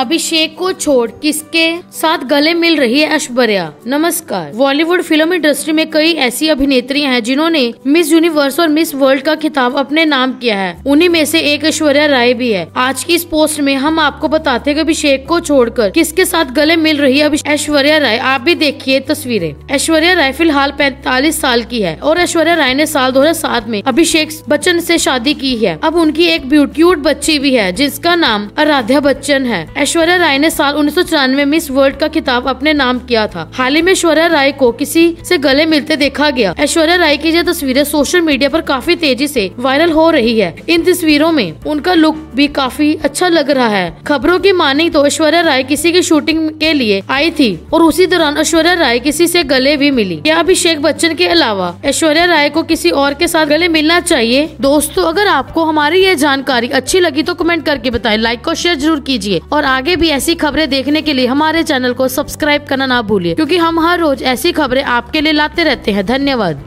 अभिषेक को छोड़ किसके साथ गले मिल रही है ऐश्वर्या नमस्कार बॉलीवुड फिल्म इंडस्ट्री में कई ऐसी अभिनेत्रियां हैं जिन्होंने मिस यूनिवर्स और मिस वर्ल्ड का खिताब अपने नाम किया है उन्हीं में से एक ऐश्वर्या राय भी है आज की इस पोस्ट में हम आपको बताते हैं कि अभिषेक को छोड़कर किसके साथ गले मिल रही है ऐश्वर्या राय आप भी देखिए तस्वीरें ऐश्वर्या राय फिलहाल पैंतालीस साल की है और ऐश्वर्या राय ने साल दो में अभिषेक बच्चन ऐसी शादी की है अब उनकी एक ब्यूटी बच्ची भी है जिसका नाम आराध्या बच्चन है ऐश्वर्या राय ने साल उन्नीस मिस वर्ल्ड का खिताब अपने नाम किया था हाल ही में ऐश्वर्या राय को किसी से गले मिलते देखा गया ऐश्वर्या राय की यह तस्वीरें सोशल मीडिया पर काफी तेजी से वायरल हो रही है इन तस्वीरों में उनका लुक भी काफी अच्छा लग रहा है खबरों की माने तो ऐश्वर्या राय किसी की शूटिंग के लिए आई थी और उसी दौरान ऐश्वर्या राय किसी से गले भी मिली क्या अभिषेक बच्चन के अलावा ऐश्वर्या राय को किसी और के साथ गले मिलना चाहिए दोस्तों अगर आपको हमारी ये जानकारी अच्छी लगी तो कमेंट करके बताए लाइक और शेयर जरूर कीजिए और आगे भी ऐसी खबरें देखने के लिए हमारे चैनल को सब्सक्राइब करना ना भूलिए क्यूँकी हम हर रोज ऐसी खबरें आपके लिए लाते रहते हैं धन्यवाद